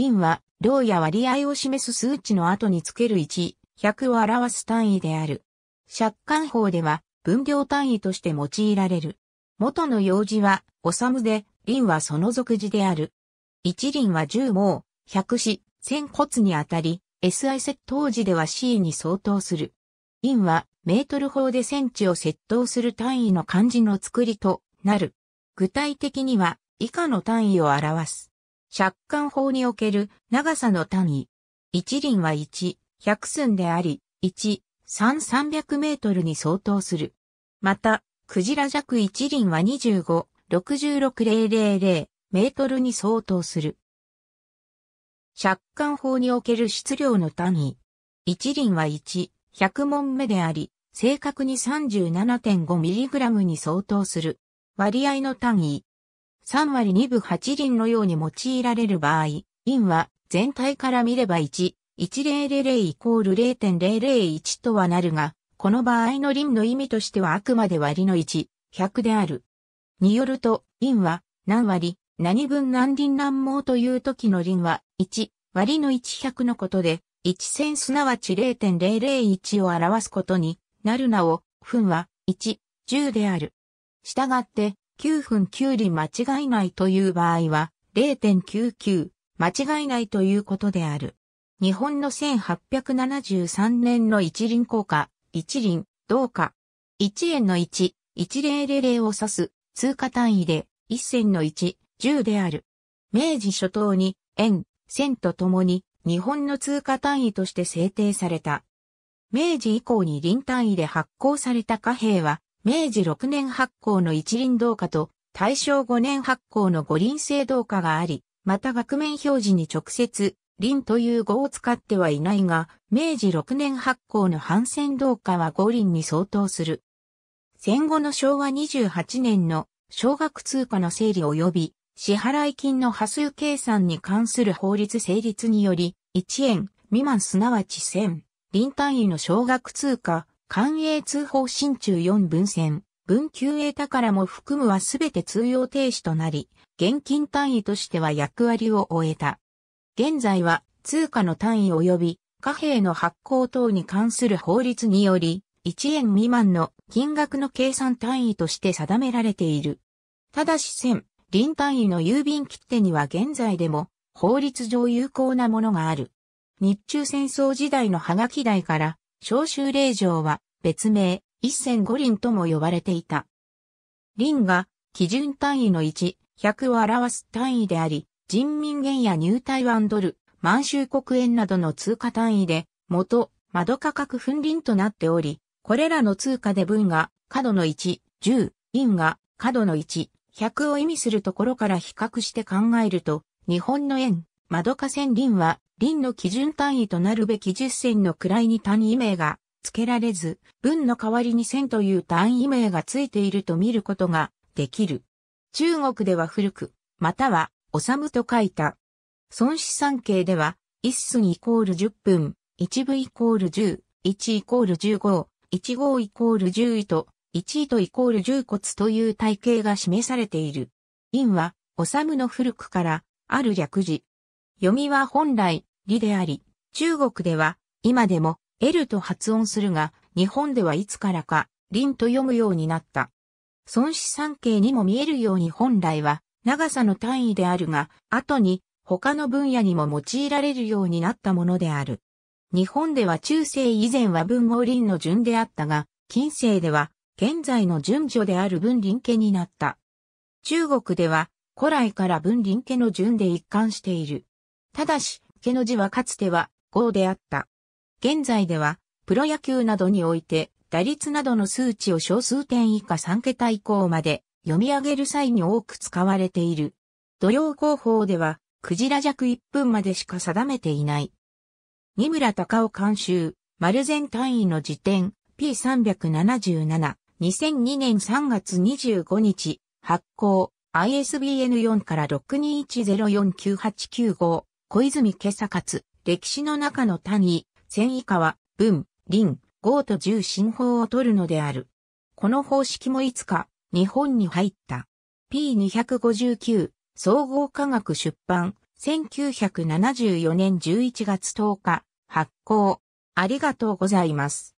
因は、量や割合を示す数値の後につける1、100を表す単位である。借款法では、分量単位として用いられる。元の用事は、おさむで、輪はその属字である。一輪は10毛、百0千骨にあたり、SI セッ時では C に相当する。輪は、メートル法でセンチを窃盗する単位の漢字の作りとなる。具体的には、以下の単位を表す。借款法における長さの単位。一輪は一、百寸であり、一、三三百メートルに相当する。また、クジラ弱一輪は25、66000メートルに相当する。借款法における質量の単位。一輪は1、100問目であり、正確に 37.5mg に相当する。割合の単位。3割2分8輪のように用いられる場合、因は全体から見れば1、1000イコール0.001とはなるが、この場合の輪の意味としてはあくまで割の1、100である。によると、因は何割、何分何輪何毛という時の輪は1、割の100のことで、1000すなわち0.001を表すことになるなお、分は1、10である。したがって、9分9厘間違いないという場合は、0.99間違いないということである。日本の1873年の一輪効果、一輪、銅化、1円の1、1000を指す、通貨単位で、1銭の1、10である。明治初頭に、円、銭とともに、日本の通貨単位として制定された。明治以降に輪単位で発行された貨幣は、明治6年発行の一輪銅貨と大正5年発行の五輪製銅貨があり、また額面表示に直接、輪という語を使ってはいないが、明治6年発行の反戦銅貨は五輪に相当する。戦後の昭和28年の小額通貨の整理及び支払金の波数計算に関する法律成立により、1円未満すなわち1000、輪単位の小額通貨、官営通報新中4分線、分級栄宝も含むはすべて通用停止となり、現金単位としては役割を終えた。現在は通貨の単位及び貨幣の発行等に関する法律により、1円未満の金額の計算単位として定められている。ただし線、臨単位の郵便切手には現在でも法律上有効なものがある。日中戦争時代のハガキ代から召集令状は別名、一千五輪とも呼ばれていた。輪が基準単位の1、100を表す単位であり、人民元やニュータイワンドル、満州国円などの通貨単位で、元、窓価格分輪となっており、これらの通貨で分が、角の1、10、輪が、角の1、100を意味するところから比較して考えると、日本の円、窓価千輪は、輪の基準単位となるべき10の位に単位名が付けられず、文の代わりに線という単位名が付いていると見ることができる。中国では古く、または、おさむと書いた。孫子算経では、一寸イコール10分、一部イコール10、1イコール15、1号イコール10位と、1位とイコール10骨という体系が示されている。陰は、おさむの古くから、ある略字。読みは本来、理であり、中国では今でも L と発音するが、日本ではいつからか、林と読むようになった。孫子三景にも見えるように本来は長さの単位であるが、後に他の分野にも用いられるようになったものである。日本では中世以前は文語林の順であったが、近世では現在の順序である文林家になった。中国では古来から文林家の順で一貫している。ただし、池の字はかつては号であった。現在では、プロ野球などにおいて、打率などの数値を小数点以下3桁以降まで読み上げる際に多く使われている。土曜広報では、クジラ弱1分までしか定めていない。二村隆夫監修、丸全単位の辞典 P377、2002年3月25日、発行、ISBN4 から621049895。小泉今朝活、歴史の中の単位、千以下は、文、林、豪と十進法を取るのである。この方式もいつか、日本に入った。P259、総合科学出版、1974年11月10日、発行。ありがとうございます。